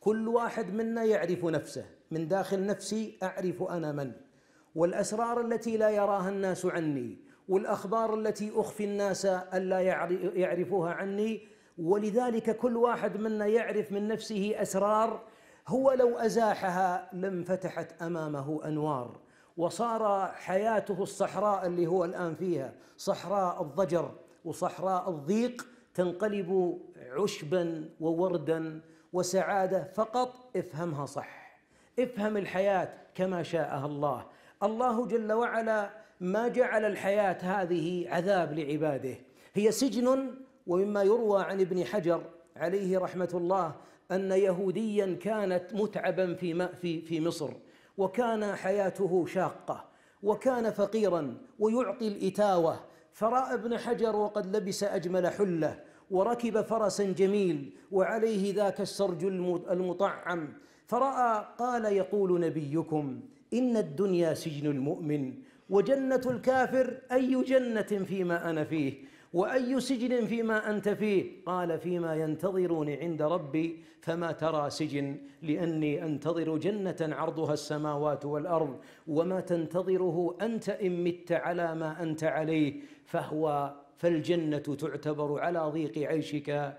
كل واحد منا يعرف نفسه من داخل نفسي اعرف انا من والاسرار التي لا يراها الناس عني والاخبار التي اخفي الناس الا يعرفوها عني ولذلك كل واحد منا يعرف من نفسه اسرار هو لو ازاحها لانفتحت امامه انوار وصار حياته الصحراء اللي هو الان فيها صحراء الضجر وصحراء الضيق تنقلب عشبا ووردا وسعادة فقط افهمها صح افهم الحياة كما شاءها الله الله جل وعلا ما جعل الحياة هذه عذاب لعباده هي سجن ومما يروى عن ابن حجر عليه رحمة الله أن يهوديا كانت متعبا في في مصر وكان حياته شاقة وكان فقيرا ويعطي الإتاوة فرأى ابن حجر وقد لبس أجمل حلة وركب فرسا جميل وعليه ذاك السرج المطعم فراى قال يقول نبيكم ان الدنيا سجن المؤمن وجنه الكافر اي جنه فيما انا فيه واي سجن فيما انت فيه قال فيما ينتظرني عند ربي فما ترى سجن لاني انتظر جنه عرضها السماوات والارض وما تنتظره انت ان مت على ما انت عليه فهو فالجنة تعتبر على ضيق عيشك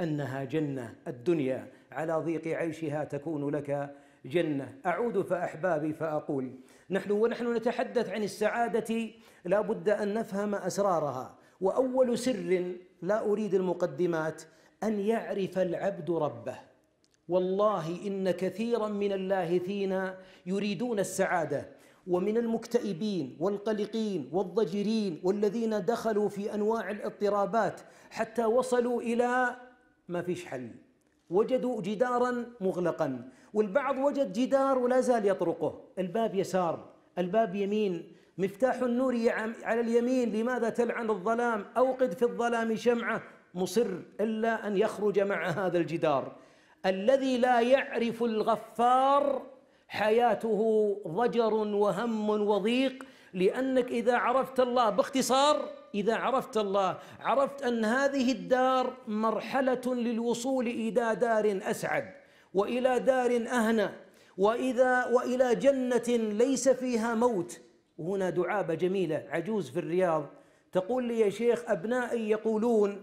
أنها جنة الدنيا على ضيق عيشها تكون لك جنة أعود فأحبابي فأقول نحن ونحن نتحدث عن السعادة لا بد أن نفهم أسرارها وأول سر لا أريد المقدمات أن يعرف العبد ربه والله إن كثيرا من اللاهثين يريدون السعادة ومن المكتئبين والقلقين والضجرين والذين دخلوا في انواع الاضطرابات حتى وصلوا الى ما فيش حل وجدوا جدارا مغلقا والبعض وجد جدار ولا زال يطرقه الباب يسار الباب يمين مفتاح النور على اليمين لماذا تلعن الظلام اوقد في الظلام شمعه مصر الا ان يخرج مع هذا الجدار الذي لا يعرف الغفار حياته ضجر وهم وضيق لانك اذا عرفت الله باختصار اذا عرفت الله عرفت ان هذه الدار مرحله للوصول الى دار اسعد والى دار اهنى واذا والى جنه ليس فيها موت وهنا دعابه جميله عجوز في الرياض تقول لي يا شيخ ابنائي يقولون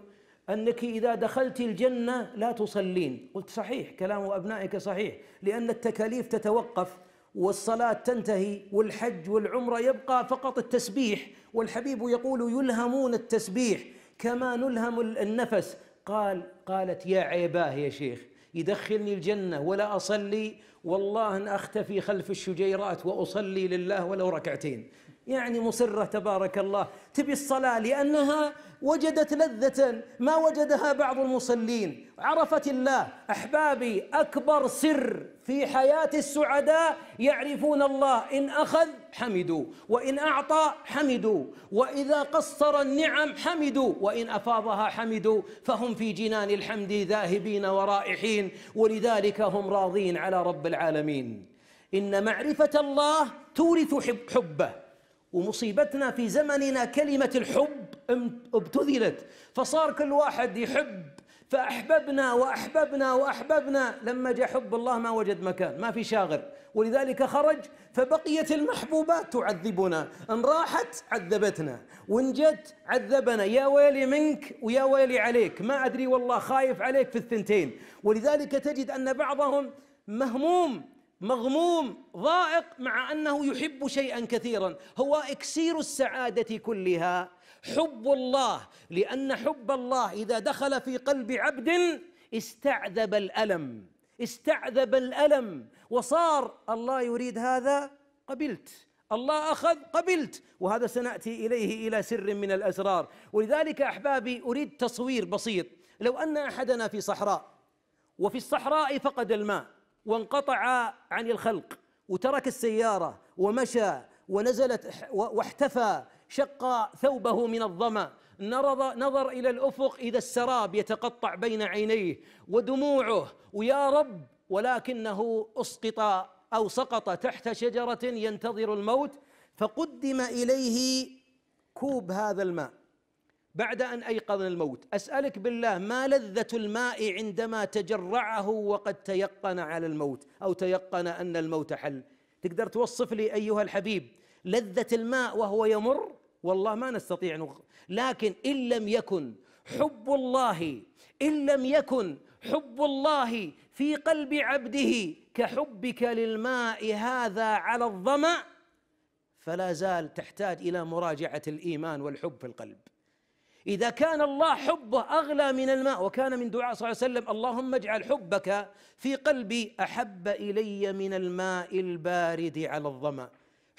أنك إذا دخلت الجنة لا تصلين قلت صحيح كلام أبنائك صحيح لأن التكاليف تتوقف والصلاة تنتهي والحج والعمرة يبقى فقط التسبيح والحبيب يقول يلهمون التسبيح كما نلهم النفس قال قالت يا عيباه يا شيخ يدخلني الجنة ولا أصلي والله أن أختفي خلف الشجيرات وأصلي لله ولو ركعتين يعني مصرة تبارك الله تبي الصلاة لأنها وجدت لذة ما وجدها بعض المصلين عرفت الله أحبابي أكبر سر في حياة السعداء يعرفون الله إن أخذ حمدوا وإن أعطى حمدوا وإذا قصر النعم حمدوا وإن أفاضها حمدوا فهم في جنان الحمد ذاهبين ورائحين ولذلك هم راضين على رب العالمين إن معرفة الله تورث حبه ومصيبتنا في زمننا كلمة الحب ابتذلت فصار كل واحد يحب فأحببنا وأحببنا وأحببنا لما جاء حب الله ما وجد مكان ما في شاغر ولذلك خرج فبقيت المحبوبات تعذبنا إن راحت عذبتنا وإن جت عذبنا يا ويلي منك ويا ويلي عليك ما أدري والله خايف عليك في الثنتين ولذلك تجد أن بعضهم مهموم مغموم ضائق مع انه يحب شيئا كثيرا هو اكسير السعاده كلها حب الله لان حب الله اذا دخل في قلب عبد استعذب الالم استعذب الالم وصار الله يريد هذا قبلت الله اخذ قبلت وهذا سناتي اليه الى سر من الاسرار ولذلك احبابي اريد تصوير بسيط لو ان احدنا في صحراء وفي الصحراء فقد الماء وانقطع عن الخلق وترك السيارة ومشى ونزلت واحتفى شق ثوبه من الظمأ نظر إلى الأفق إذا السراب يتقطع بين عينيه ودموعه ويا رب ولكنه أسقط أو سقط تحت شجرة ينتظر الموت فقدم إليه كوب هذا الماء بعد ان ايقظنا الموت اسالك بالله ما لذه الماء عندما تجرعه وقد تيقن على الموت او تيقن ان الموت حل تقدر توصف لي ايها الحبيب لذه الماء وهو يمر والله ما نستطيع نغ... لكن ان لم يكن حب الله ان لم يكن حب الله في قلب عبده كحبك للماء هذا على الظمأ فلا زال تحتاج الى مراجعه الايمان والحب في القلب إذا كان الله حبه أغلى من الماء وكان من دعاء صلى الله عليه وسلم اللهم اجعل حبك في قلبي أحب إلي من الماء البارد على الظمأ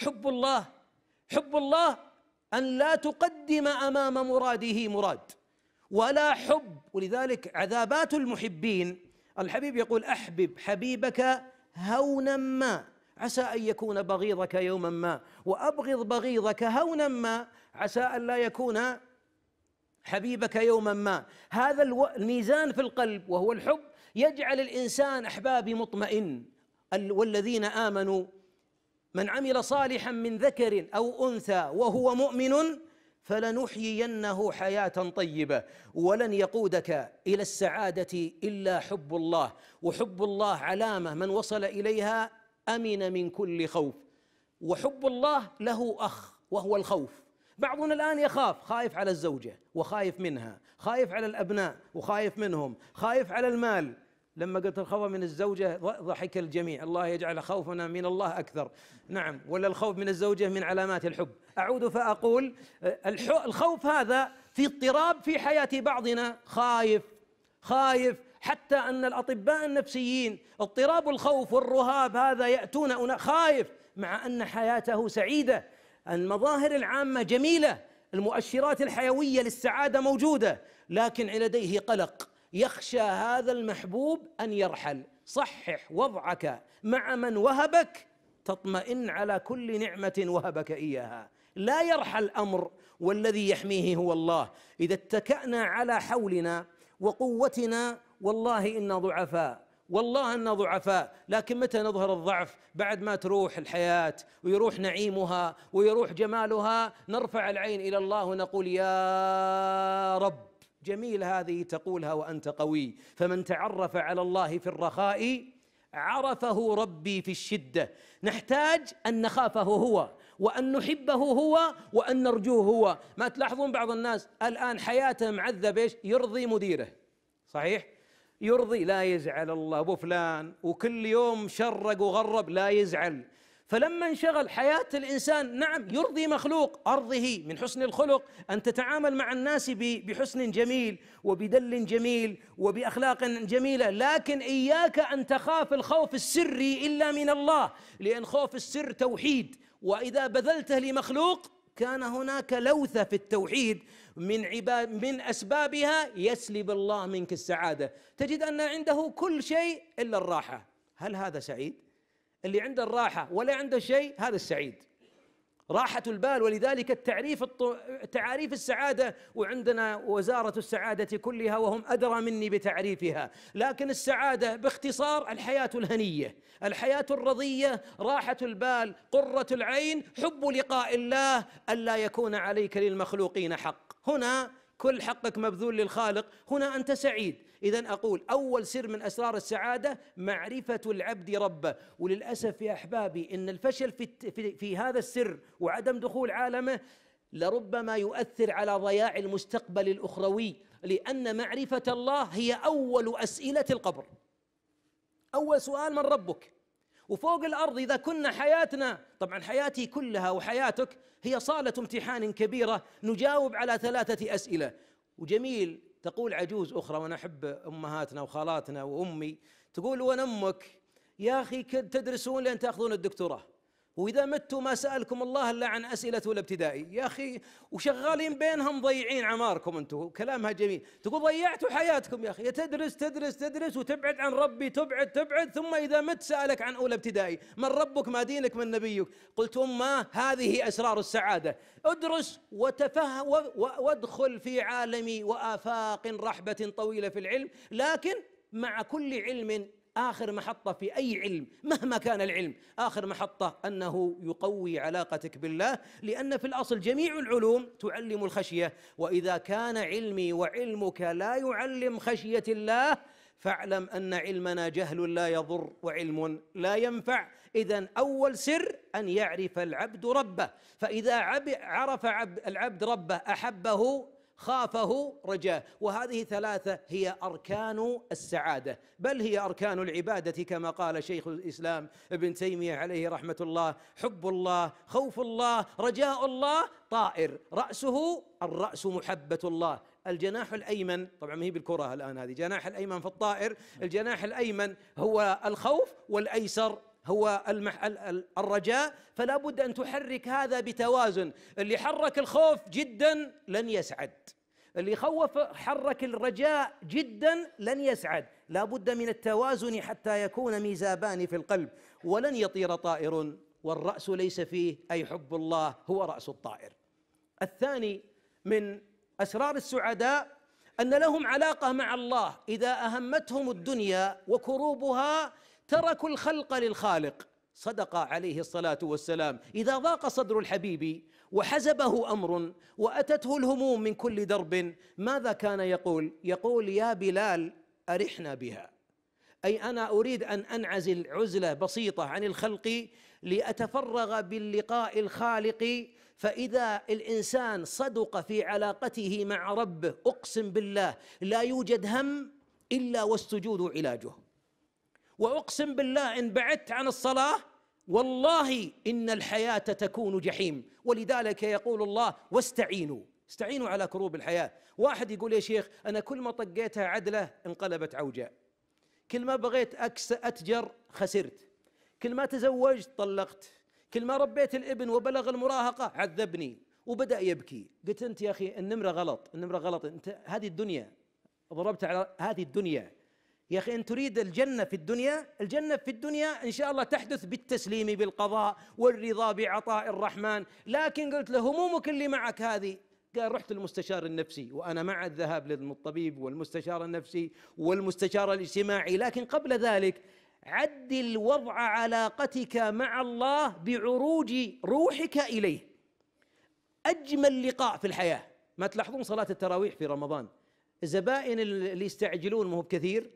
حب الله حب الله أن لا تقدم أمام مراده مراد ولا حب ولذلك عذابات المحبين الحبيب يقول أحبب حبيبك هونا ما عسى أن يكون بغيضك يوما ما وأبغض بغيضك هونا ما عسى أن لا يكون حبيبك يوما ما هذا الميزان في القلب وهو الحب يجعل الانسان احبابي مطمئن والذين امنوا من عمل صالحا من ذكر او انثى وهو مؤمن فلنحيينه حياه طيبه ولن يقودك الى السعاده الا حب الله وحب الله علامه من وصل اليها امن من كل خوف وحب الله له اخ وهو الخوف بعضنا الآن يخاف خايف على الزوجة وخايف منها خايف على الأبناء وخايف منهم خايف على المال لما قلت الخوف من الزوجة ضحك الجميع الله يجعل خوفنا من الله أكثر نعم ولا الخوف من الزوجة من علامات الحب أعود فأقول الخوف هذا في اضطراب في حياة بعضنا خايف خايف حتى أن الأطباء النفسيين اضطراب الخوف والرهاب هذا يأتون خايف مع أن حياته سعيدة المظاهر العامة جميلة المؤشرات الحيوية للسعادة موجودة لكن لديه قلق يخشى هذا المحبوب أن يرحل صحح وضعك مع من وهبك تطمئن على كل نعمة وهبك إياها لا يرحل أمر والذي يحميه هو الله إذا اتكأنا على حولنا وقوتنا والله إنا ضعفاء والله أننا ضعفاء لكن متى نظهر الضعف بعد ما تروح الحياة ويروح نعيمها ويروح جمالها نرفع العين إلى الله ونقول يا رب جميل هذه تقولها وأنت قوي فمن تعرف على الله في الرخاء عرفه ربي في الشدة نحتاج أن نخافه هو وأن نحبه هو وأن نرجوه هو ما تلاحظون بعض الناس الآن حياته معذب يرضي مديره صحيح؟ يرضي لا يزعل الله ابو فلان وكل يوم شرق وغرب لا يزعل فلما انشغل حياة الإنسان نعم يرضي مخلوق أرضه من حسن الخلق أن تتعامل مع الناس بحسن جميل وبدل جميل وبأخلاق جميلة لكن إياك أن تخاف الخوف السري إلا من الله لأن خوف السر توحيد وإذا بذلته لمخلوق كان هناك لوثة في التوحيد من عباد من أسبابها يسلب الله منك السعادة تجد أن عنده كل شيء إلا الراحة هل هذا سعيد؟ اللي عنده الراحة ولا عنده شيء هذا السعيد راحة البال ولذلك التعريف الط... تعاريف السعادة وعندنا وزارة السعادة كلها وهم أدرى مني بتعريفها لكن السعادة باختصار الحياة الهنية الحياة الرضية راحة البال قرة العين حب لقاء الله ألا يكون عليك للمخلوقين حق هنا كل حقك مبذول للخالق هنا أنت سعيد إذا أقول أول سر من أسرار السعادة معرفة العبد ربه وللأسف يا أحبابي إن الفشل في, في, في هذا السر وعدم دخول عالمه لربما يؤثر على ضياع المستقبل الأخروي لأن معرفة الله هي أول أسئلة القبر أول سؤال من ربك وفوق الارض اذا كنا حياتنا طبعا حياتي كلها وحياتك هي صاله امتحان كبيره نجاوب على ثلاثه اسئله وجميل تقول عجوز اخرى وانا احب امهاتنا وخالاتنا وامي تقول وين امك يا اخي تدرسون لين تاخذون الدكتوراه واذا متوا ما سالكم الله الا عن أسئلة الابتدائي يا اخي وشغالين بينهم ضيعين عماركم انتم كلامها جميل تقول ضيعتوا حياتكم يا اخي تدرس تدرس تدرس وتبعد عن ربي تبعد تبعد ثم اذا مت سالك عن اولى ابتدائي من ربك ما دينك من نبيك قلت امه هذه اسرار السعاده ادرس وتفهم وادخل في عالم وافاق رحبه طويله في العلم لكن مع كل علم آخر محطة في أي علم مهما كان العلم آخر محطة أنه يقوي علاقتك بالله لأن في الأصل جميع العلوم تعلم الخشية وإذا كان علمي وعلمك لا يعلم خشية الله فاعلم أن علمنا جهل لا يضر وعلم لا ينفع إذا أول سر أن يعرف العبد ربه فإذا عرف العبد ربه أحبه خافه رجاه وهذه ثلاثه هي اركان السعاده بل هي اركان العباده كما قال شيخ الاسلام ابن تيميه عليه رحمه الله حب الله خوف الله رجاء الله طائر راسه الراس محبه الله الجناح الايمن طبعا ما هي بالكره الان هذه جناح الايمن في الطائر الجناح الايمن هو الخوف والايسر هو المح... الرجاء فلا بد أن تحرك هذا بتوازن اللي حرك الخوف جدا لن يسعد اللي خوف حرك الرجاء جدا لن يسعد لا بد من التوازن حتى يكون ميزابان في القلب ولن يطير طائر والرأس ليس فيه أي حب الله هو رأس الطائر الثاني من أسرار السعداء أن لهم علاقة مع الله إذا أهمتهم الدنيا وكروبها تركوا الخلق للخالق صدق عليه الصلاه والسلام اذا ضاق صدر الحبيب وحزبه امر واتته الهموم من كل درب ماذا كان يقول يقول يا بلال ارحنا بها اي انا اريد ان انعزل عزله بسيطه عن الخلق لاتفرغ باللقاء الخالق فاذا الانسان صدق في علاقته مع ربه اقسم بالله لا يوجد هم الا والسجود علاجه واقسم بالله ان بعدت عن الصلاه والله ان الحياه تكون جحيم ولذلك يقول الله واستعينوا استعينوا على كروب الحياه واحد يقول يا شيخ انا كل ما طقيتها عدله انقلبت عوجه كل ما بغيت أكس اتجر خسرت كل ما تزوجت طلقت كل ما ربيت الابن وبلغ المراهقه عذبني وبدا يبكي قلت انت يا اخي النمره غلط النمره غلط انت هذه الدنيا ضربت على هذه الدنيا يا اخي ان تريد الجنه في الدنيا الجنه في الدنيا ان شاء الله تحدث بالتسليم بالقضاء والرضا بعطاء الرحمن لكن قلت له همومك اللي معك هذه قال رحت للمستشار النفسي وانا مع الذهاب للطبيب والمستشار النفسي والمستشار الاجتماعي لكن قبل ذلك عدل وضع علاقتك مع الله بعروج روحك اليه اجمل لقاء في الحياه ما تلاحظون صلاه التراويح في رمضان الزبائن اللي يستعجلون مو بكثير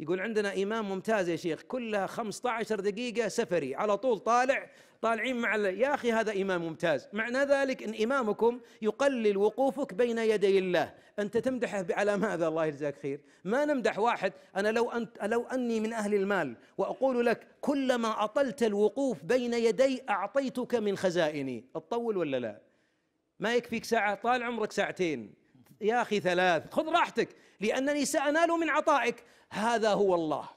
يقول عندنا إمام ممتاز يا شيخ كلها 15 دقيقة سفري على طول طالع طالعين مع يا أخي هذا إمام ممتاز معنى ذلك أن إمامكم يقلل وقوفك بين يدي الله أنت تمدحه على ماذا الله يجزاك خير ما نمدح واحد أنا لو, أنت لو أني من أهل المال وأقول لك كلما أطلت الوقوف بين يدي أعطيتك من خزائني تطول ولا لا ما يكفيك ساعة طال عمرك ساعتين يا أخي ثلاث خذ راحتك لأنني سأنال من عطائك هذا هو الله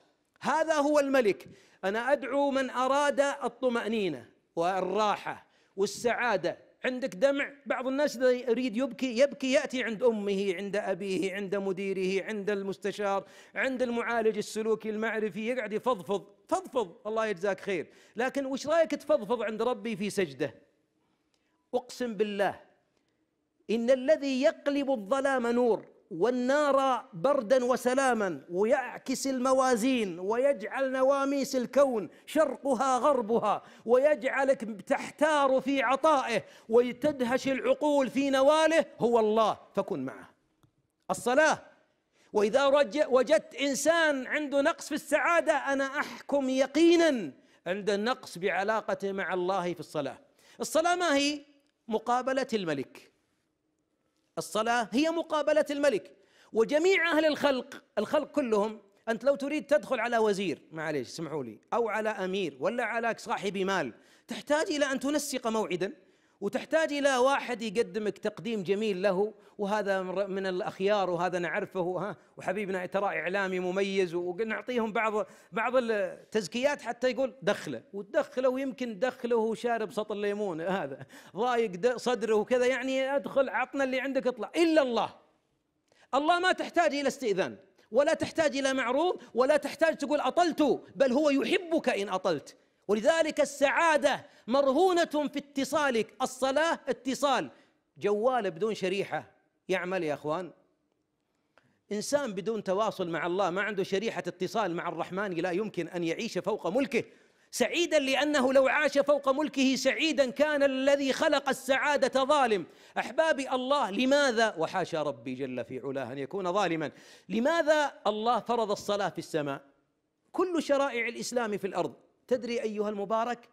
هذا هو الملك أنا أدعو من أراد الطمأنينة والراحة والسعادة عندك دمع بعض الناس إذا يريد يبكي يبكي يأتي عند أمه عند أبيه عند مديره عند المستشار عند المعالج السلوكي المعرفي يقعد يفضفض فضفض الله يجزاك خير لكن وش رأيك تفضفض عند ربي في سجدة أقسم بالله إن الذي يقلب الظلام نور والنار بردا وسلاما ويعكس الموازين ويجعل نواميس الكون شرقها غربها ويجعلك تحتار في عطائه وتدهش العقول في نواله هو الله فكن معه الصلاة وإذا وجدت إنسان عنده نقص في السعادة أنا أحكم يقينا عند النقص بعلاقته مع الله في الصلاة الصلاة ما هي مقابلة الملك الصلاة هي مقابلة الملك وجميع أهل الخلق الخلق كلهم أنت لو تريد تدخل على وزير معليش اسمحوا لي أو على أمير ولا على صاحب مال تحتاج إلى أن تنسق موعدا وتحتاج الى واحد يقدمك تقديم جميل له وهذا من الاخيار وهذا نعرفه ها وحبيبنا ترى اعلامي مميز ونعطيهم بعض بعض التزكيات حتى يقول دخله وتدخله ويمكن دخله وهو شارب سطل ليمون هذا ضايق صدره وكذا يعني ادخل عطنا اللي عندك اطلع الا الله الله ما تحتاج الى استئذان ولا تحتاج الى معروض ولا تحتاج تقول اطلت بل هو يحبك ان اطلت ولذلك السعادة مرهونة في اتصالك الصلاة اتصال جوال بدون شريحة يعمل يا أخوان إنسان بدون تواصل مع الله ما عنده شريحة اتصال مع الرحمن لا يمكن أن يعيش فوق ملكه سعيدا لانه لو عاش فوق ملكه سعيدا كان الذي خلق السعاده ظالم احبابي الله لماذا وحاشا ربي جل في علاه ان يكون ظالما لماذا الله فرض الصلاه في السماء كل شرائع الاسلام في الارض تدري ايها المبارك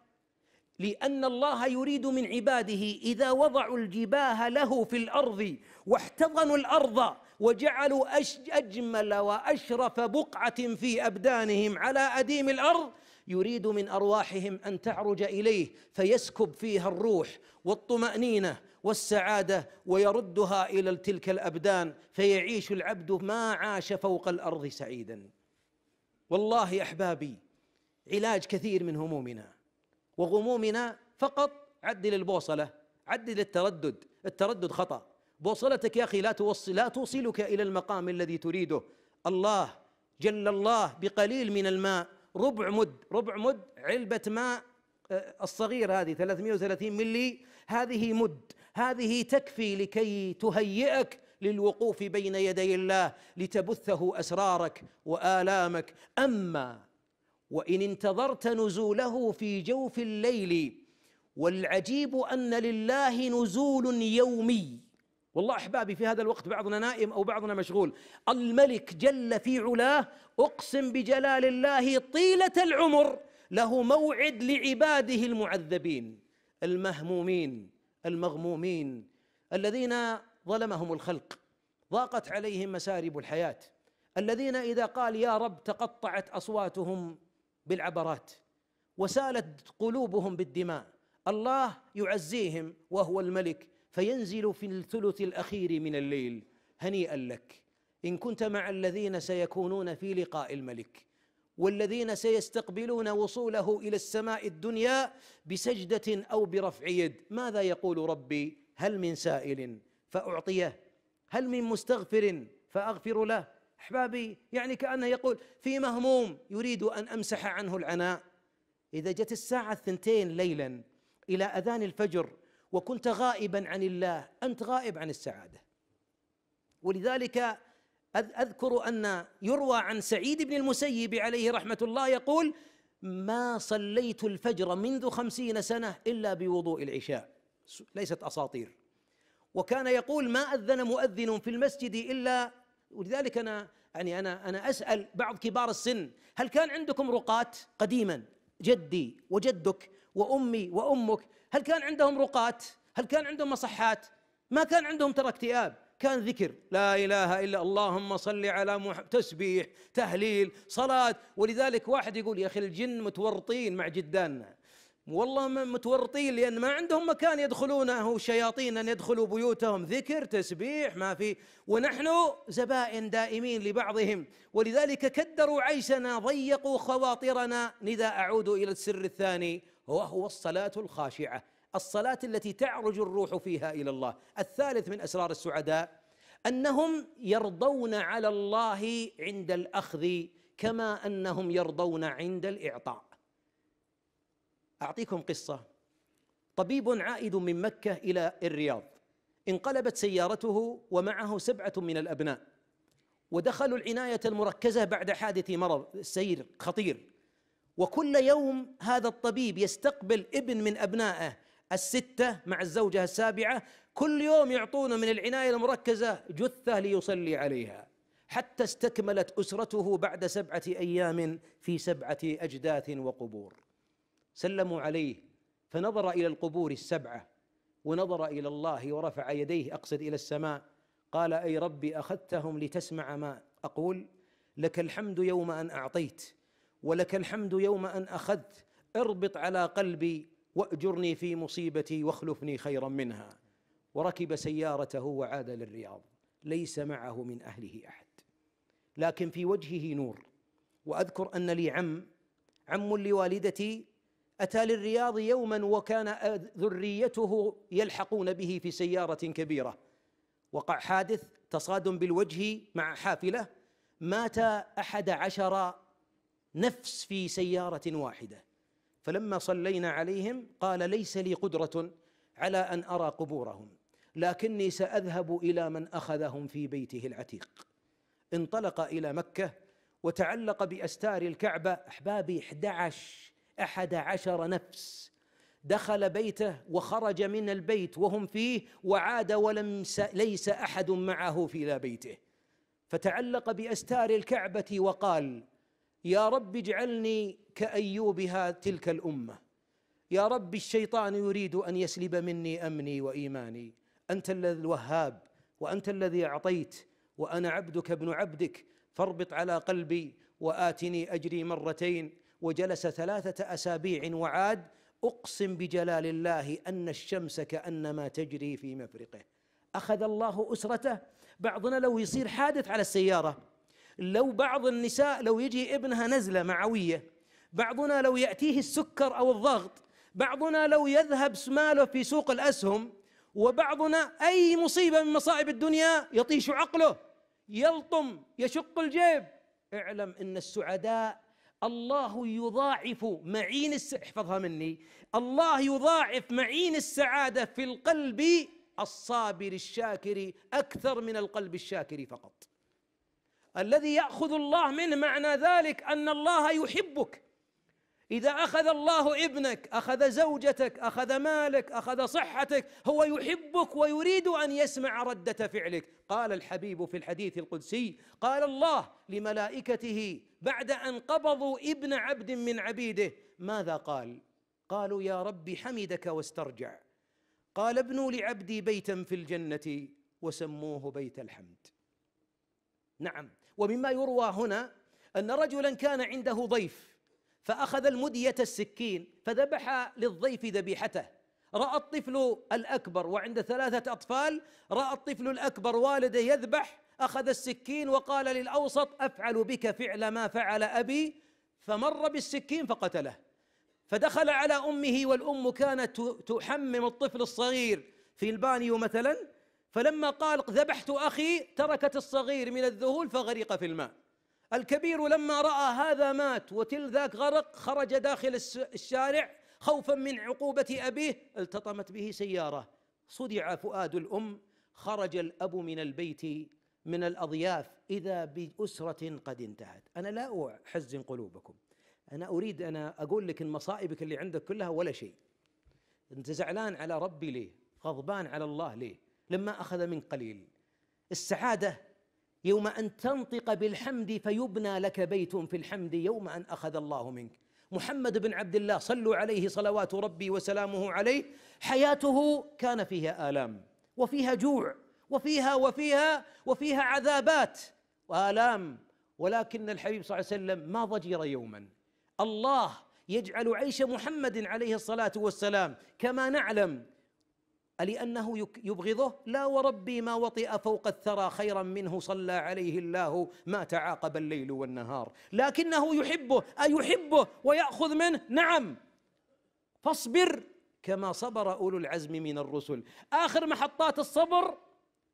لان الله يريد من عباده اذا وضعوا الجباه له في الارض واحتضنوا الارض وجعلوا اجمل واشرف بقعه في ابدانهم على اديم الارض يريد من ارواحهم ان تعرج اليه فيسكب فيها الروح والطمانينه والسعاده ويردها الى تلك الابدان فيعيش العبد ما عاش فوق الارض سعيدا والله احبابي علاج كثير من همومنا وغمومنا فقط عدل البوصله عدل التردد التردد خطا بوصلتك يا اخي لا توصل لا توصلك الى المقام الذي تريده الله جل الله بقليل من الماء ربع مد ربع مد علبه ماء آه، الصغير هذه 330 ملي هذه مد هذه تكفي لكي تهيئك للوقوف بين يدي الله لتبثه اسرارك والامك اما وإن انتظرت نزوله في جوف الليل والعجيب أن لله نزول يومي والله أحبابي في هذا الوقت بعضنا نائم أو بعضنا مشغول الملك جل في علاه أقسم بجلال الله طيلة العمر له موعد لعباده المعذبين المهمومين المغمومين الذين ظلمهم الخلق ضاقت عليهم مسارب الحياه الذين اذا قال يا رب تقطعت اصواتهم بالعبرات وسالت قلوبهم بالدماء الله يعزيهم وهو الملك فينزل في الثلث الاخير من الليل هنيئا لك ان كنت مع الذين سيكونون في لقاء الملك والذين سيستقبلون وصوله الى السماء الدنيا بسجده او برفع يد ماذا يقول ربي هل من سائل فاعطيه هل من مستغفر فاغفر له احبابي يعني كانه يقول في مهموم يريد ان امسح عنه العناء اذا جت الساعه الثنتين ليلا الى اذان الفجر وكنت غائبا عن الله انت غائب عن السعاده ولذلك اذكر ان يروى عن سعيد بن المسيب عليه رحمه الله يقول ما صليت الفجر منذ خمسين سنه الا بوضوء العشاء ليست اساطير وكان يقول ما اذن مؤذن في المسجد الا ولذلك انا يعني انا انا اسال بعض كبار السن هل كان عندكم رقاة قديما جدي وجدك وامي وامك هل كان عندهم رقاة هل كان عندهم مصحات ما كان عندهم ترى اكتئاب كان ذكر لا اله الا اللهم صل على محمد تسبيح تهليل صلاه ولذلك واحد يقول يا اخي الجن متورطين مع جداننا والله متورطين لان ما عندهم مكان يدخلونه شياطين ان يدخلوا بيوتهم ذكر تسبيح ما في ونحن زبائن دائمين لبعضهم ولذلك كدروا عيشنا ضيقوا خواطرنا لذا اعود الى السر الثاني وهو الصلاه الخاشعه الصلاه التي تعرج الروح فيها الى الله الثالث من اسرار السعداء انهم يرضون على الله عند الاخذ كما انهم يرضون عند الاعطاء أعطيكم قصة طبيب عائد من مكة إلى الرياض انقلبت سيارته ومعه سبعة من الأبناء ودخلوا العناية المركزة بعد حادث مرض سير خطير وكل يوم هذا الطبيب يستقبل ابن من أبنائه الستة مع الزوجة السابعة كل يوم يعطونه من العناية المركزة جثة ليصلي عليها حتى استكملت أسرته بعد سبعة أيام في سبعة أجداث وقبور سلموا عليه فنظر الى القبور السبعه ونظر الى الله ورفع يديه اقصد الى السماء قال اي ربي اخذتهم لتسمع ما اقول لك الحمد يوم ان اعطيت ولك الحمد يوم ان اخذت اربط على قلبي واجرني في مصيبتي واخلفني خيرا منها وركب سيارته وعاد للرياض ليس معه من اهله احد لكن في وجهه نور واذكر ان لي عم عم لوالدتي أتى للرياض يوما وكان ذريته يلحقون به في سيارة كبيرة وقع حادث تصادم بالوجه مع حافلة مات أحد عشر نفس في سيارة واحدة فلما صلينا عليهم قال ليس لي قدرة على أن أرى قبورهم لكني سأذهب إلى من أخذهم في بيته العتيق انطلق إلى مكة وتعلق بأستار الكعبة أحبابي 11 أحد عشر نفس دخل بيته وخرج من البيت وهم فيه وعاد ولم ليس أحد معه في إلى بيته فتعلق باستار الكعبه وقال يا رب اجعلني كايوبها تلك الامه يا رب الشيطان يريد ان يسلب مني امني وايماني انت الذي الوهاب وانت الذي اعطيت وانا عبدك ابن عبدك فاربط على قلبي واتني اجري مرتين وجلس ثلاثة أسابيع وعاد أقسم بجلال الله أن الشمس كأنما تجري في مفرقه أخذ الله أسرته بعضنا لو يصير حادث على السيارة لو بعض النساء لو يجي ابنها نزلة معوية بعضنا لو يأتيه السكر أو الضغط بعضنا لو يذهب ماله في سوق الأسهم وبعضنا أي مصيبة من مصائب الدنيا يطيش عقله يلطم يشق الجيب اعلم ان السعداء الله يضاعف معين الس... احفظها مني الله يضاعف معين السعادة في القلب الصابر الشاكر أكثر من القلب الشاكر فقط الذي يأخذ الله منه معنى ذلك أن الله يحبك إذا أخذ الله ابنك أخذ زوجتك أخذ مالك أخذ صحتك هو يحبك ويريد أن يسمع ردة فعلك قال الحبيب في الحديث القدسي قال الله لملائكته بعد أن قبضوا ابن عبد من عبيده ماذا قال قالوا يا رب حمدك واسترجع قال ابنوا لعبدي بيتا في الجنة وسموه بيت الحمد نعم ومما يروى هنا أن رجلا كان عنده ضيف فأخذ المدية السكين فذبح للضيف ذبيحته رأى الطفل الأكبر وعند ثلاثة أطفال رأى الطفل الأكبر والده يذبح أخذ السكين وقال للأوسط أفعل بك فعل ما فعل أبي فمر بالسكين فقتله فدخل على أمه والأم كانت تحمم الطفل الصغير في البانيو مثلا فلما قال ذبحت أخي تركت الصغير من الذهول فغرق في الماء الكبير لما رأى هذا مات وتل ذاك غرق خرج داخل الشارع خوفا من عقوبة أبيه التطمت به سيارة صدع فؤاد الأم خرج الأب من البيت من الأضياف إذا بأسرة قد انتهت أنا لا أحزن قلوبكم أنا أريد أنا أقول لك إن مصائبك اللي عندك كلها ولا شيء أنت زعلان على ربي ليه غضبان على الله ليه لما أخذ من قليل السعادة يوم أن تنطق بالحمد فيبنى لك بيت في الحمد يوم أن أخذ الله منك محمد بن عبد الله صلوا عليه صلوات ربي وسلامه عليه حياته كان فيها آلام وفيها جوع وفيها وفيها وفيها عذابات وآلام ولكن الحبيب صلى الله عليه وسلم ما ضجر يوما الله يجعل عيش محمد عليه الصلاة والسلام كما نعلم ألأنه يبغضه لا وربي ما وطئ فوق الثرى خيرا منه صلى عليه الله ما تعاقب الليل والنهار لكنه يحبه أيحبه ويأخذ منه نعم فاصبر كما صبر أولو العزم من الرسل آخر محطات الصبر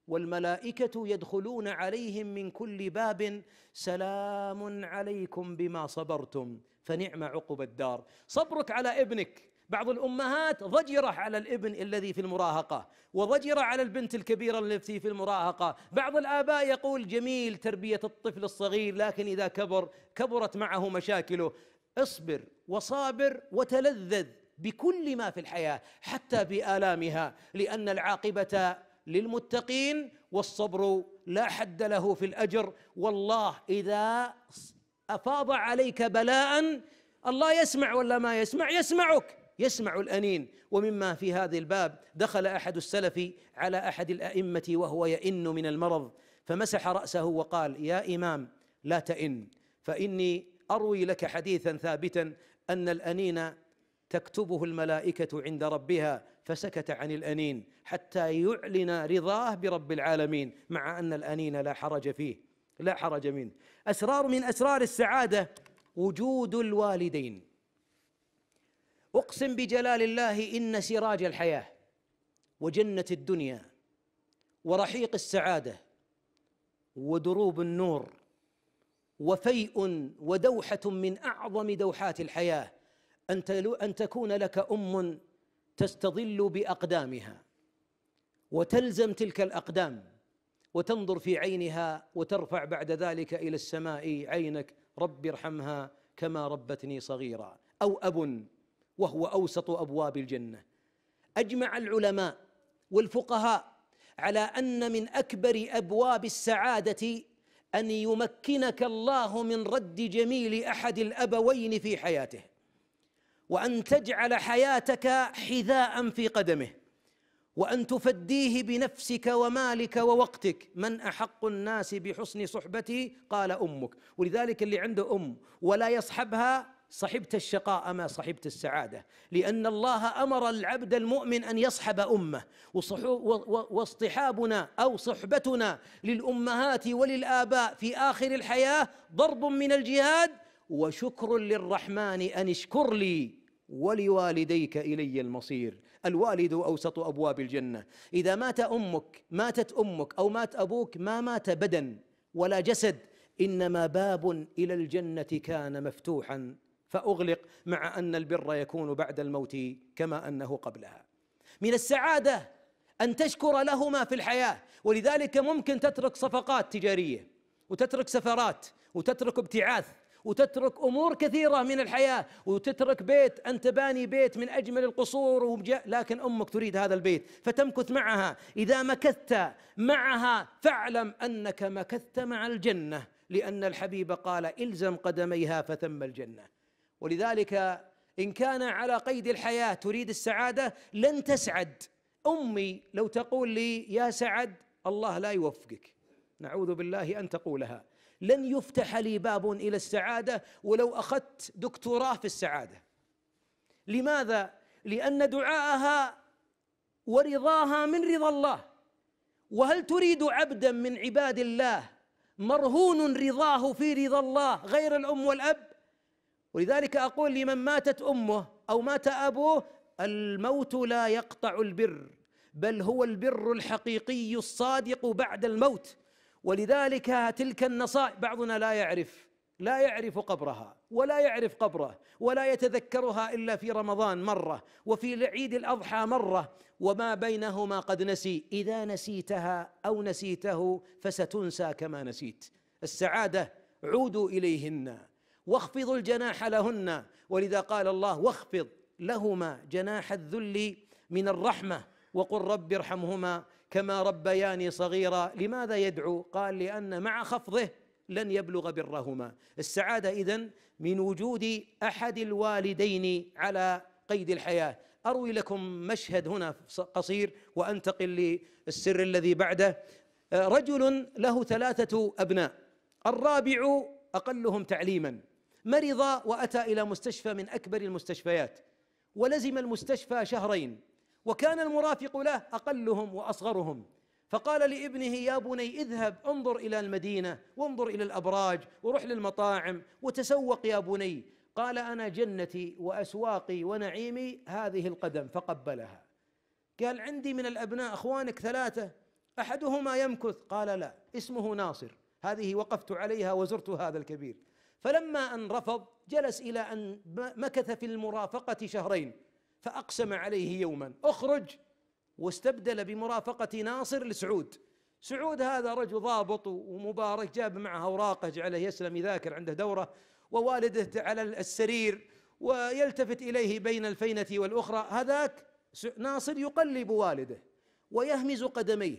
والملائكة يدخلون عليهم من كل باب سلام عليكم بما صبرتم فنعم عقب الدار صبرك على ابنك بعض الأمهات ضجرة على الابن الذي في المراهقة وضجرة على البنت الكبيرة التي في المراهقة بعض الآباء يقول جميل تربية الطفل الصغير لكن إذا كبر كبرت معه مشاكله اصبر وصابر وتلذذ بكل ما في الحياة حتى بآلامها لأن العاقبة للمتقين والصبر لا حد له في الأجر والله إذا أفاض عليك بلاء الله يسمع ولا ما يسمع يسمعك يسمع الأنين ومما في هذا الباب دخل أحد السلف على أحد الأئمة وهو يئن من المرض فمسح رأسه وقال يا إمام لا تئن فإني أروي لك حديثا ثابتا أن الأنين تكتبه الملائكة عند ربها فسكت عن الأنين حتى يعلن رضاه برب العالمين مع أن الأنين لا حرج فيه لا حرج منه أسرار من أسرار السعادة وجود الوالدين اقسم بجلال الله ان سراج الحياه وجنه الدنيا ورحيق السعاده ودروب النور وفيء ودوحه من اعظم دوحات الحياه ان ان تكون لك ام تستظل باقدامها وتلزم تلك الاقدام وتنظر في عينها وترفع بعد ذلك الى السماء عينك رب ارحمها كما ربتني صغيرا او اب وهو اوسط ابواب الجنه اجمع العلماء والفقهاء على ان من اكبر ابواب السعاده ان يمكنك الله من رد جميل احد الابوين في حياته وان تجعل حياتك حذاء في قدمه وان تفديه بنفسك ومالك ووقتك من احق الناس بحسن صحبتي قال امك ولذلك اللي عنده ام ولا يصحبها صحبت الشقاء أما صحبت السعادة لأن الله أمر العبد المؤمن أن يصحب أمه واصطحابنا أو صحبتنا للأمهات وللآباء في آخر الحياة ضرب من الجهاد وشكر للرحمن أن اشكر لي ولوالديك إلي المصير الوالد أوسط أبواب الجنة إذا مات أمك ماتت أمك أو مات أبوك ما مات بدن ولا جسد إنما باب إلى الجنة كان مفتوحا فأغلق مع أن البر يكون بعد الموت كما أنه قبلها من السعادة أن تشكر لهما في الحياة ولذلك ممكن تترك صفقات تجارية وتترك سفرات وتترك ابتعاث وتترك امور كثيره من الحياه وتترك بيت انت باني بيت من اجمل القصور لكن امك تريد هذا البيت فتمكث معها اذا مكثت معها فاعلم انك مكثت مع الجنه لان الحبيب قال الزم قدميها فثم الجنه ولذلك إن كان على قيد الحياة تريد السعادة لن تسعد أمي لو تقول لي يا سعد الله لا يوفقك نعوذ بالله أن تقولها لن يفتح لي باب إلى السعادة ولو أخذت دكتوراه في السعادة لماذا؟ لأن دعاءها ورضاها من رضا الله وهل تريد عبدا من عباد الله مرهون رضاه في رضا الله غير الأم والأب ولذلك اقول لمن ماتت امه او مات ابوه الموت لا يقطع البر بل هو البر الحقيقي الصادق بعد الموت ولذلك تلك النصائح بعضنا لا يعرف لا يعرف قبرها ولا يعرف قبره ولا يتذكرها الا في رمضان مره وفي عيد الاضحى مره وما بينهما قد نسي اذا نسيتها او نسيته فستنسى كما نسيت السعاده عودوا اليهن واخفضوا الجناح لهن ولذا قال الله واخفض لهما جناح الذل من الرحمه وقل رب ارحمهما كما ربياني صغيرا لماذا يدعو قال لان مع خفضه لن يبلغ برهما السعاده اذن من وجود احد الوالدين على قيد الحياه اروي لكم مشهد هنا قصير وانتقل للسر الذي بعده رجل له ثلاثه ابناء الرابع اقلهم تعليما مرض واتى الى مستشفى من اكبر المستشفيات ولزم المستشفى شهرين وكان المرافق له اقلهم واصغرهم فقال لابنه يا بني اذهب انظر الى المدينه وانظر الى الابراج وروح للمطاعم وتسوق يا بني قال انا جنتي واسواقي ونعيمي هذه القدم فقبلها قال عندي من الابناء اخوانك ثلاثه احدهما يمكث قال لا اسمه ناصر هذه وقفت عليها وزرت هذا الكبير فلما أن رفض جلس إلى أن مكث في المرافقة شهرين فأقسم عليه يوما أخرج واستبدل بمرافقة ناصر لسعود سعود هذا رجل ضابط ومبارك جاب معه أوراقه جعله يسلم يذاكر عنده دورة ووالده على السرير ويلتفت إليه بين الفينة والأخرى هذاك ناصر يقلب والده ويهمز قدميه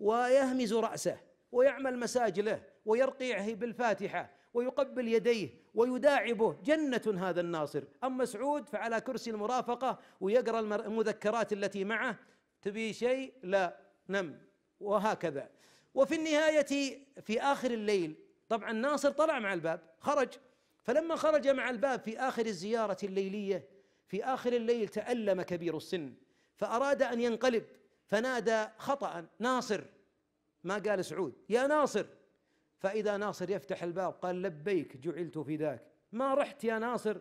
ويهمز رأسه ويعمل مساجله ويرقيه بالفاتحة ويقبل يديه ويداعبه جنة هذا الناصر أما سعود فعلى كرسي المرافقة ويقرأ المذكرات التي معه تبي شيء لا نم وهكذا وفي النهاية في آخر الليل طبعا ناصر طلع مع الباب خرج فلما خرج مع الباب في آخر الزيارة الليلية في آخر الليل تألم كبير السن فأراد أن ينقلب فنادى خطأ ناصر ما قال سعود يا ناصر فإذا ناصر يفتح الباب قال لبيك جعلت فداك ما رحت يا ناصر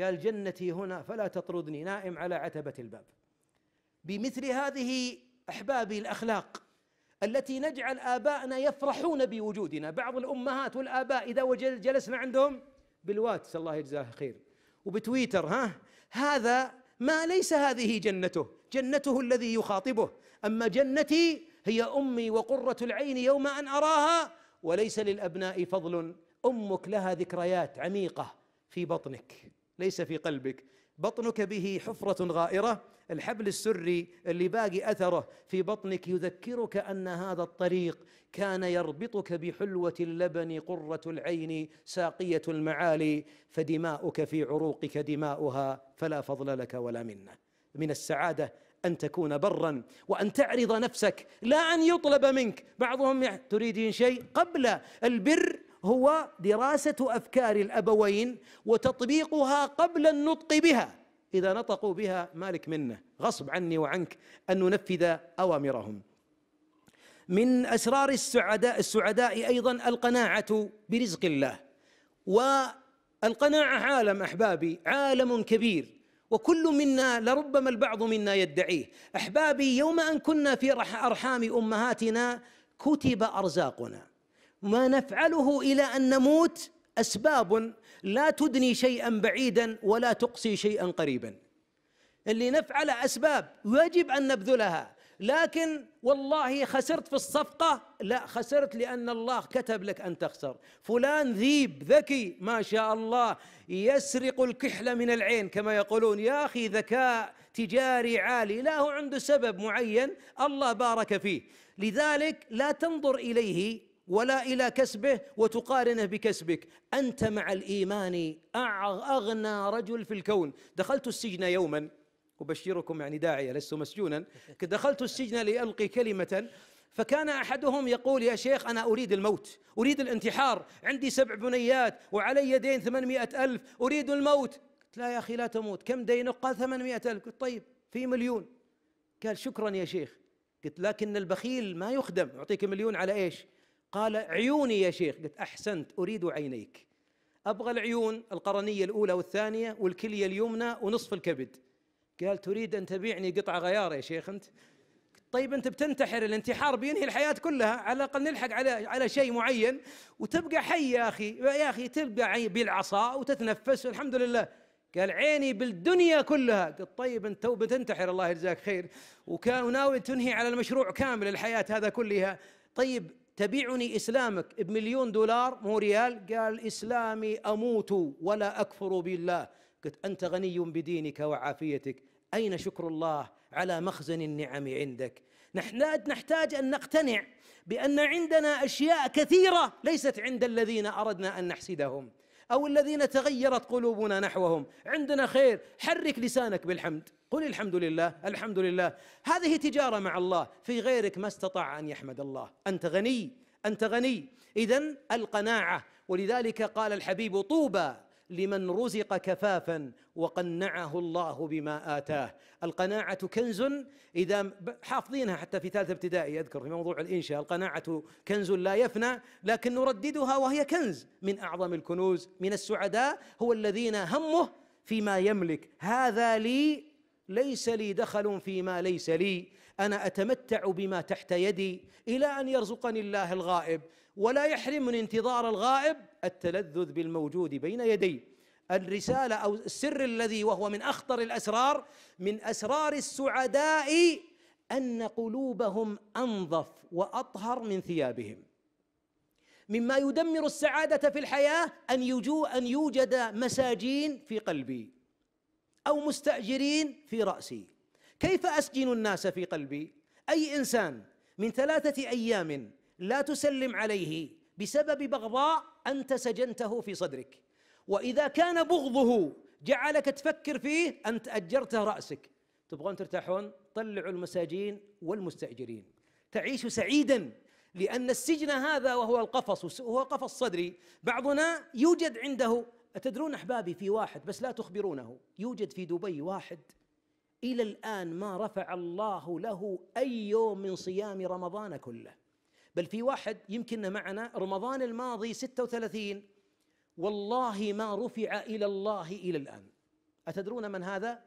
قال جنتي هنا فلا تطردني نائم على عتبة الباب بمثل هذه أحبابي الأخلاق التي نجعل آباءنا يفرحون بوجودنا بعض الأمهات والآباء إذا جلسنا عندهم بالواتس الله يجزاه خير وبتويتر ها هذا ما ليس هذه جنته جنته الذي يخاطبه أما جنتي هي أمي وقرة العين يوم أن أراها وليس للابناء فضل امك لها ذكريات عميقه في بطنك ليس في قلبك بطنك به حفرة غائرة الحبل السري اللي باقي أثره في بطنك يذكرك أن هذا الطريق كان يربطك بحلوة اللبن قرة العين ساقية المعالي فدماؤك في عروقك دماؤها فلا فضل لك ولا منه من السعادة أن تكون برا وأن تعرض نفسك لا أن يطلب منك بعضهم تريدين شيء قبل البر هو دراسة أفكار الأبوين وتطبيقها قبل النطق بها إذا نطقوا بها مالك منه غصب عني وعنك أن ننفذ أوامرهم من أسرار السعداء السعداء أيضا القناعة برزق الله والقناعة عالم أحبابي عالم كبير وكل منا لربما البعض منا يدعيه احبابي يوم ان كنا في ارحام امهاتنا كتب ارزاقنا ما نفعله الى ان نموت اسباب لا تدني شيئا بعيدا ولا تقصي شيئا قريبا اللي نفعل اسباب يجب ان نبذلها لكن والله خسرت في الصفقة لا خسرت لأن الله كتب لك أن تخسر فلان ذيب ذكي ما شاء الله يسرق الكحل من العين كما يقولون يا أخي ذكاء تجاري عالي لا هو عنده سبب معين الله بارك فيه لذلك لا تنظر إليه ولا إلى كسبه وتقارنه بكسبك أنت مع الإيمان أغنى رجل في الكون دخلت السجن يوماً أبشركم يعني داعية لست مسجونا دخلت السجن لألقي كلمة فكان أحدهم يقول يا شيخ أنا أريد الموت أريد الانتحار عندي سبع بنيات وعلي دين ثمانمائة ألف أريد الموت قلت لا يا أخي لا تموت كم دينك قال ثمانمائة ألف قلت طيب في مليون قال شكرا يا شيخ قلت لكن البخيل ما يخدم أعطيك مليون على إيش قال عيوني يا شيخ قلت أحسنت أريد عينيك أبغى العيون القرنية الأولى والثانية والكلية اليمنى ونصف الكبد قال تريد أن تبيعني قطعه غيار يا شيخ أنت طيب أنت بتنتحر الانتحار بينهي الحياة كلها على الأقل نلحق على على شيء معين وتبقى حي يا أخي يا أخي تبقى بالعصا وتتنفس والحمد لله قال عيني بالدنيا كلها قلت طيب انت تو بتنتحر الله يجزاك خير وكان ناوي تنهي على المشروع كامل الحياه هذا كلها طيب تبيعني اسلامك بمليون دولار مو ريال قال اسلامي اموت ولا اكفر بالله قلت أنت غني بدينك وعافيتك أين شكر الله على مخزن النعم عندك نحن نحتاج أن نقتنع بأن عندنا أشياء كثيرة ليست عند الذين أردنا أن نحسدهم أو الذين تغيرت قلوبنا نحوهم عندنا خير حرك لسانك بالحمد قل الحمد لله الحمد لله هذه تجارة مع الله في غيرك ما استطاع أن يحمد الله أنت غني أنت غني إذا القناعة ولذلك قال الحبيب طوبى لمن رزق كفافا وقنعه الله بما آتاه القناعة كنز إذا حافظينها حتى في ثالث ابتدائي أذكر في موضوع الإنشاء القناعة كنز لا يفنى لكن نرددها وهي كنز من أعظم الكنوز من السعداء هو الذين همه فيما يملك هذا لي ليس لي دخل فيما ليس لي انا اتمتع بما تحت يدي الى ان يرزقني الله الغائب ولا يحرم من انتظار الغائب التلذذ بالموجود بين يديه الرسالة أو السر الذي وهو من أخطر الأسرار من أسرار السعداء أن قلوبهم أنظف وأطهر من ثيابهم مما يدمر السعادة في الحياة أن يجو أن يوجد مساجين في قلبي أو مستأجرين في رأسي كيف أسجن الناس في قلبي أي إنسان من ثلاثة أيام لا تسلم عليه بسبب بغضاء انت سجنته في صدرك واذا كان بغضه جعلك تفكر فيه انت اجرته راسك تبغون ترتاحون طلعوا المساجين والمستاجرين تعيش سعيدا لان السجن هذا وهو القفص وهو قفص صدري بعضنا يوجد عنده اتدرون احبابي في واحد بس لا تخبرونه يوجد في دبي واحد الى الان ما رفع الله له اي يوم من صيام رمضان كله بل في واحد يمكن معنا رمضان الماضي 36 والله ما رفع إلى الله إلى الآن أتدرون من هذا؟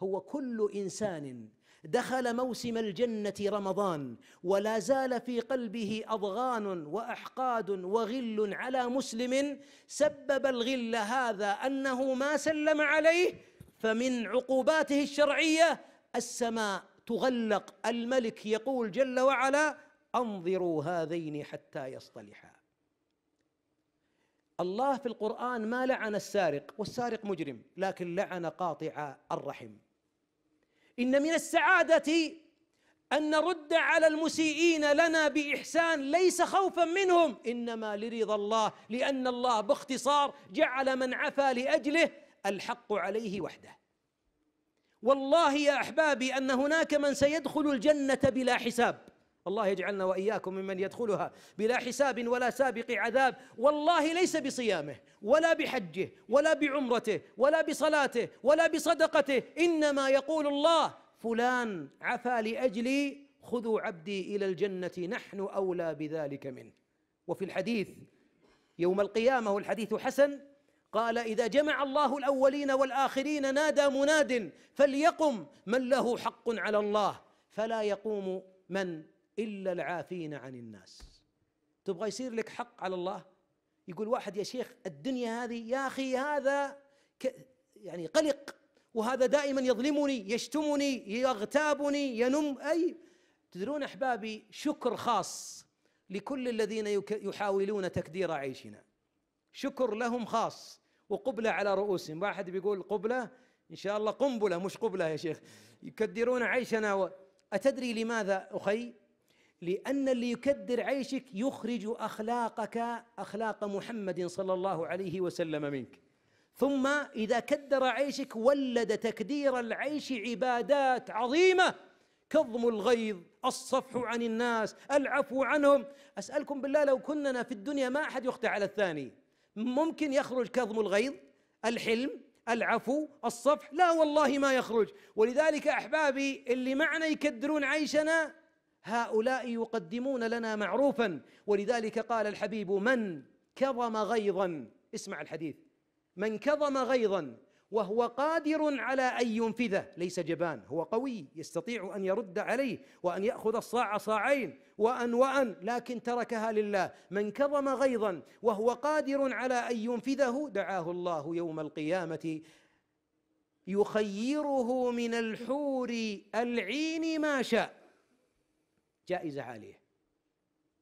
هو كل إنسان دخل موسم الجنة رمضان ولا زال في قلبه أضغان وأحقاد وغل على مسلم سبب الغل هذا أنه ما سلم عليه فمن عقوباته الشرعية السماء تغلق الملك يقول جل وعلا انظروا هذين حتى يصطلحا الله في القرآن ما لعن السارق والسارق مجرم لكن لعن قاطع الرحم إن من السعادة أن نرد على المسيئين لنا بإحسان ليس خوفا منهم إنما لرضا الله لأن الله باختصار جعل من عفا لأجله الحق عليه وحده والله يا أحبابي أن هناك من سيدخل الجنة بلا حساب الله يجعلنا واياكم ممن يدخلها بلا حساب ولا سابق عذاب والله ليس بصيامه ولا بحجه ولا بعمرته ولا بصلاته ولا بصدقته انما يقول الله فلان عفا لاجلي خذوا عبدي الى الجنه نحن اولى بذلك منه وفي الحديث يوم القيامه الحديث حسن قال اذا جمع الله الاولين والاخرين نادى مناد فليقم من له حق على الله فلا يقوم من إلا العافين عن الناس تبغى يصير لك حق على الله يقول واحد يا شيخ الدنيا هذه يا أخي هذا ك يعني قلق وهذا دائما يظلمني يشتمني يغتابني ينم أي تدرون أحبابي شكر خاص لكل الذين يحاولون تكدير عيشنا شكر لهم خاص وقبلة على رؤوسهم واحد بيقول قبلة إن شاء الله قنبلة مش قبلة يا شيخ يكدرون عيشنا و... أتدري لماذا أخي لأن اللي يكدر عيشك يخرج أخلاقك أخلاق محمد صلى الله عليه وسلم منك ثم إذا كدر عيشك ولد تكدير العيش عبادات عظيمة كظم الغيظ الصفح عن الناس العفو عنهم أسألكم بالله لو كننا في الدنيا ما أحد يخطئ على الثاني ممكن يخرج كظم الغيظ الحلم العفو الصفح لا والله ما يخرج ولذلك أحبابي اللي معنا يكدرون عيشنا هؤلاء يقدمون لنا معروفا ولذلك قال الحبيب من كظم غيظا اسمع الحديث من كظم غيظا وهو قادر على ان ينفذه ليس جبان هو قوي يستطيع ان يرد عليه وان ياخذ الصاع صاعين وان وان لكن تركها لله من كظم غيظا وهو قادر على ان ينفذه دعاه الله يوم القيامه يخيره من الحور العين ما شاء جائزة عالية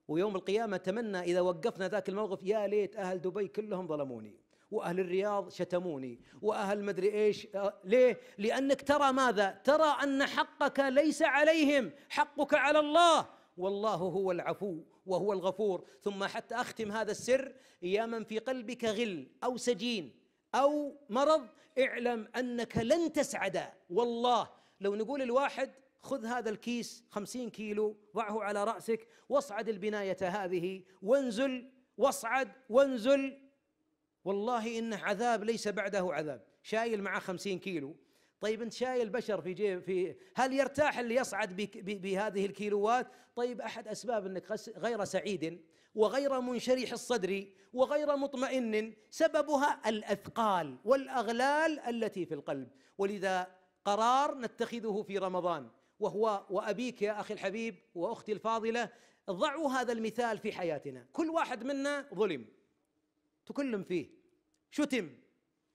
ويوم القيامة أتمنى إذا وقفنا ذاك الموقف يا ليت أهل دبي كلهم ظلموني واهل الرياض شتموني واهل مدري ايش آه، ليه لانك ترى ماذا ترى ان حقك ليس عليهم حقك على الله والله هو العفو وهو الغفور ثم حتى اختم هذا السر يا من في قلبك غل او سجين او مرض اعلم انك لن تسعد والله لو نقول الواحد خذ هذا الكيس خمسين كيلو ضعه على رأسك واصعد البناية هذه وانزل واصعد وانزل والله إنه عذاب ليس بعده عذاب شايل معه خمسين كيلو طيب انت شايل بشر في جيب في هل يرتاح اللي يصعد بهذه الكيلوات؟ طيب احد اسباب انك غير سعيد وغير منشرح الصدر وغير مطمئن سببها الاثقال والاغلال التي في القلب ولذا قرار نتخذه في رمضان وهو وابيك يا اخي الحبيب واختي الفاضله ضعوا هذا المثال في حياتنا كل واحد منا ظلم تكلم فيه شتم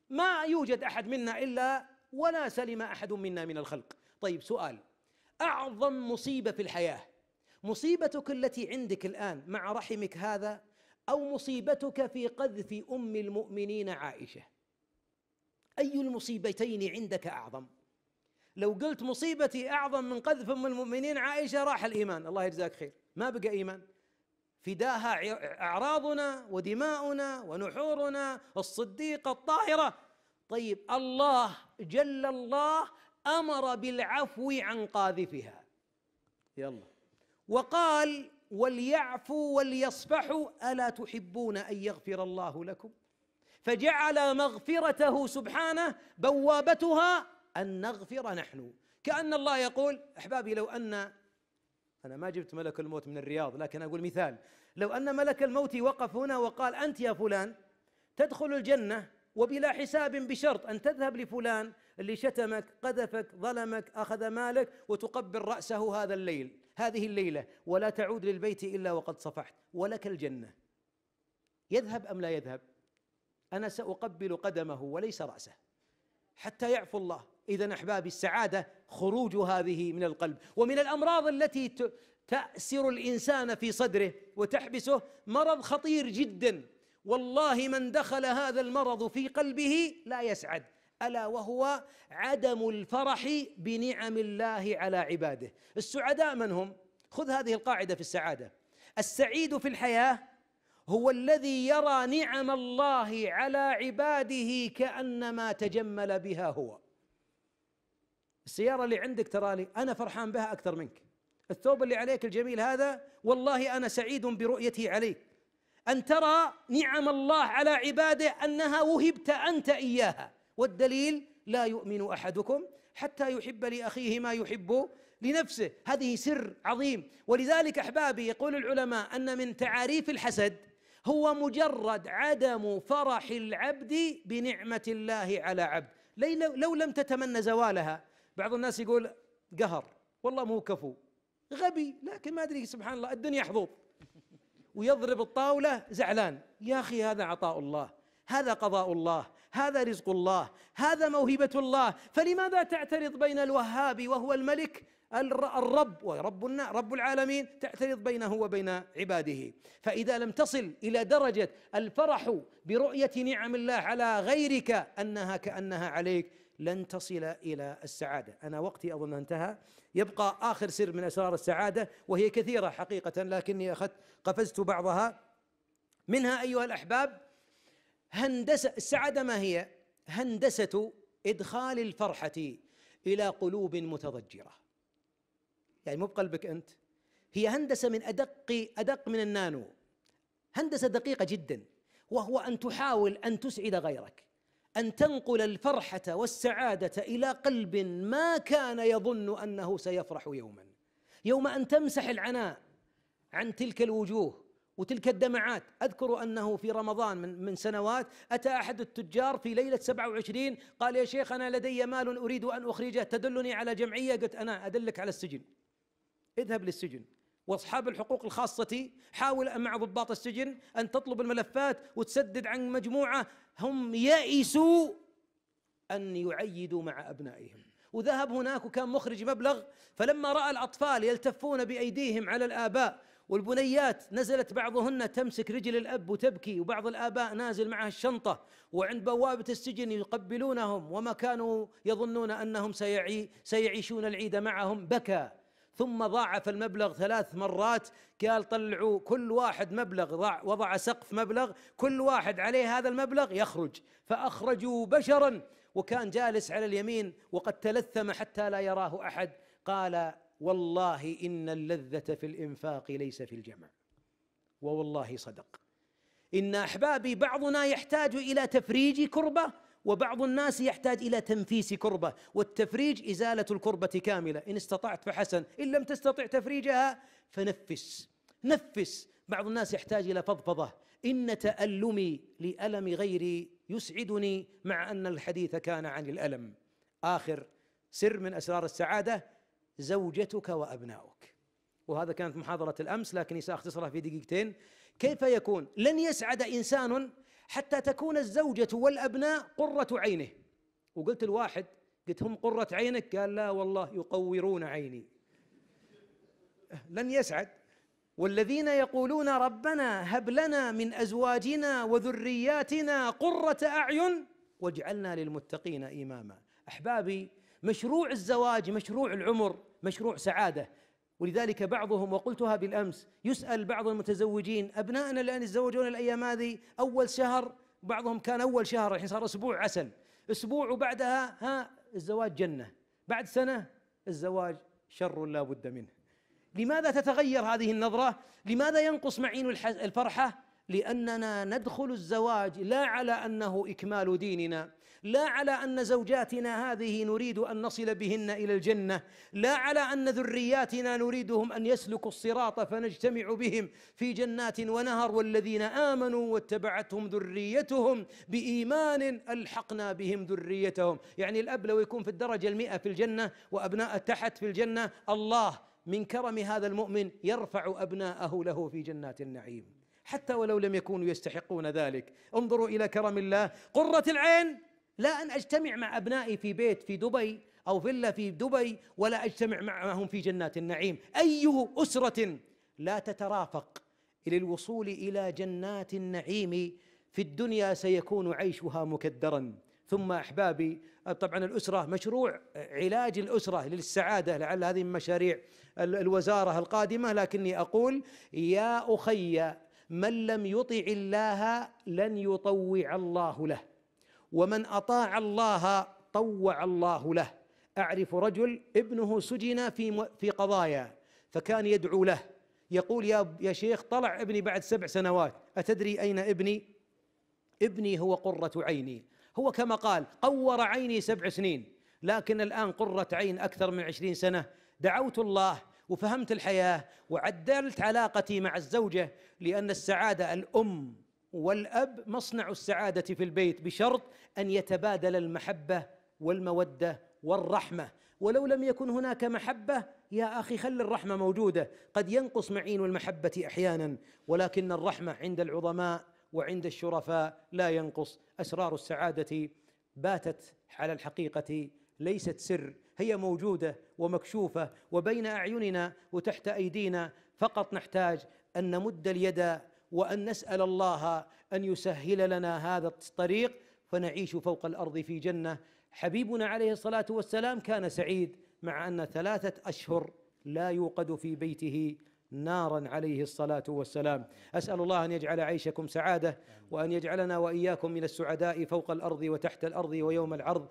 ما يوجد احد منا الا ولا سلم احد منا من الخلق طيب سؤال اعظم مصيبه في الحياه مصيبتك التي عندك الان مع رحمك هذا او مصيبتك في قذف ام المؤمنين عائشه اي المصيبتين عندك اعظم لو قلت مصيبتي اعظم من قذف ام المؤمنين عائشه راح الايمان الله يجزاك خير ما بقى ايمان فداها اعراضنا ودماؤنا ونحورنا الصديقه الطاهره طيب الله جل الله امر بالعفو عن قاذفها يلا وقال وليعفوا وليصفحوا الا تحبون ان يغفر الله لكم فجعل مغفرته سبحانه بوابتها أن نغفر نحن كأن الله يقول أحبابي لو أن أنا ما جبت ملك الموت من الرياض لكن أقول مثال لو أن ملك الموت وقف هنا وقال أنت يا فلان تدخل الجنة وبلا حساب بشرط أن تذهب لفلان اللي شتمك قذفك ظلمك أخذ مالك وتقبل رأسه هذا الليل هذه الليلة ولا تعود للبيت إلا وقد صفحت ولك الجنة يذهب أم لا يذهب أنا سأقبل قدمه وليس رأسه حتى يعفو الله اذا احبابي السعاده خروج هذه من القلب ومن الامراض التي تاسر الانسان في صدره وتحبسه مرض خطير جدا والله من دخل هذا المرض في قلبه لا يسعد الا وهو عدم الفرح بنعم الله على عباده السعداء من هم خذ هذه القاعده في السعاده السعيد في الحياه هو الذي يرى نعم الله على عباده كانما تجمل بها هو السيارة اللي عندك تراني أنا فرحان بها أكثر منك الثوب اللي عليك الجميل هذا والله أنا سعيد برؤيته عليك أن ترى نعم الله على عباده أنها وهبت أنت إياها والدليل لا يؤمن أحدكم حتى يحب لأخيه ما يحب لنفسه هذه سر عظيم ولذلك أحبابي يقول العلماء أن من تعاريف الحسد هو مجرد عدم فرح العبد بنعمة الله على عبد لو لم تتمنى زوالها بعض الناس يقول قهر والله مو كفو غبي لكن ما ادري سبحان الله الدنيا حظوظ ويضرب الطاوله زعلان يا اخي هذا عطاء الله هذا قضاء الله هذا رزق الله هذا موهبه الله فلماذا تعترض بين الوهاب وهو الملك الرب ورب رب العالمين تعترض بينه وبين عباده فإذا لم تصل إلى درجة الفرح برؤية نعم الله على غيرك أنها كأنها عليك لن تصل الى السعاده، انا وقتي اظن انتهى، يبقى اخر سر من اسرار السعاده وهي كثيره حقيقه لكني اخذت قفزت بعضها منها ايها الاحباب هندسه السعاده ما هي؟ هندسه ادخال الفرحه الى قلوب متضجره. يعني مو بقلبك انت هي هندسه من ادق ادق من النانو هندسه دقيقه جدا وهو ان تحاول ان تسعد غيرك أن تنقل الفرحة والسعادة إلى قلب ما كان يظن أنه سيفرح يوما يوم أن تمسح العناء عن تلك الوجوه وتلك الدمعات أذكر أنه في رمضان من, من سنوات أتى أحد التجار في ليلة 27 قال يا شيخ أنا لدي مال أريد أن أخرجه تدلني على جمعية قلت أنا أدلك على السجن اذهب للسجن واصحاب الحقوق الخاصه حاول مع ضباط السجن ان تطلب الملفات وتسدد عن مجموعه هم يئسوا ان يعيدوا مع ابنائهم وذهب هناك وكان مخرج مبلغ فلما راى الاطفال يلتفون بايديهم على الاباء والبنيات نزلت بعضهن تمسك رجل الاب وتبكي وبعض الاباء نازل معها الشنطه وعند بوابه السجن يقبلونهم وما كانوا يظنون انهم سيعي سيعيشون العيد معهم بكى ثم ضاعف المبلغ ثلاث مرات قال طلعوا كل واحد مبلغ وضع سقف مبلغ كل واحد عليه هذا المبلغ يخرج فأخرجوا بشرا وكان جالس على اليمين وقد تلثم حتى لا يراه أحد قال والله إن اللذة في الإنفاق ليس في الجمع ووالله صدق إن أحبابي بعضنا يحتاج إلى تفريج كربة وبعض الناس يحتاج إلى تنفيس كربة والتفريج إزالة الكربة كاملة إن استطعت فحسن إن لم تستطع تفريجها فنفس نفس بعض الناس يحتاج إلى فضفضة إن تألمي لألم غيري يسعدني مع أن الحديث كان عن الألم آخر سر من أسرار السعادة زوجتك وأبناؤك وهذا كانت محاضرة الأمس لكني سأختصرها في دقيقتين كيف يكون لن يسعد إنسان حتى تكون الزوجة والأبناء قرة عينه وقلت الواحد قلت هم قرة عينك قال لا والله يقورون عيني لن يسعد والذين يقولون ربنا هب لنا من أزواجنا وذرياتنا قرة أعين واجعلنا للمتقين إماما أحبابي مشروع الزواج مشروع العمر مشروع سعادة ولذلك بعضهم وقلتها بالامس يسال بعض المتزوجين ابنائنا الان يتزوجون الايام هذه اول شهر بعضهم كان اول شهر الحين صار اسبوع عسل اسبوع وبعدها ها الزواج جنه بعد سنه الزواج شر لا بد منه لماذا تتغير هذه النظره لماذا ينقص معين الفرحه لاننا ندخل الزواج لا على انه اكمال ديننا لا على ان زوجاتنا هذه نريد ان نصل بهن الى الجنه لا على ان ذرياتنا نريدهم ان يسلكوا الصراط فنجتمع بهم في جنات ونهر والذين امنوا واتبعتهم ذريتهم بايمان الحقنا بهم ذريتهم يعني الاب لو يكون في الدرجه المئة في الجنه وابناء تحت في الجنه الله من كرم هذا المؤمن يرفع ابناءه له في جنات النعيم حتى ولو لم يكونوا يستحقون ذلك انظروا الى كرم الله قره العين لا أن أجتمع مع أبنائي في بيت في دبي أو فيلا في دبي ولا أجتمع معهم في جنات النعيم أي أسرة لا تترافق للوصول إلى جنات النعيم في الدنيا سيكون عيشها مكدرا ثم أحبابي طبعا الأسرة مشروع علاج الأسرة للسعادة لعل هذه من مشاريع الوزارة القادمة لكني أقول يا أخي من لم يطع الله لن يطوع الله له ومن اطاع الله طوع الله له اعرف رجل ابنه سجن في في قضايا فكان يدعو له يقول يا يا شيخ طلع ابني بعد سبع سنوات اتدري اين ابني ابني هو قره عيني هو كما قال قور عيني سبع سنين لكن الآن قرة عين أكثر من عشرين سنة دعوت الله وفهمت الحياة وعدلت علاقتي مع الزوجة لأن السعادة الأم والاب مصنع السعاده في البيت بشرط ان يتبادل المحبه والموده والرحمه ولو لم يكن هناك محبه يا اخي خل الرحمه موجوده قد ينقص معين المحبه احيانا ولكن الرحمه عند العظماء وعند الشرفاء لا ينقص اسرار السعاده باتت على الحقيقه ليست سر هي موجوده ومكشوفه وبين اعيننا وتحت ايدينا فقط نحتاج ان نمد اليد وان نسال الله ان يسهل لنا هذا الطريق فنعيش فوق الارض في جنه حبيبنا عليه الصلاه والسلام كان سعيد مع ان ثلاثه اشهر لا يوقد في بيته نارا عليه الصلاه والسلام اسال الله ان يجعل عيشكم سعاده وان يجعلنا واياكم من السعداء فوق الارض وتحت الارض ويوم العرض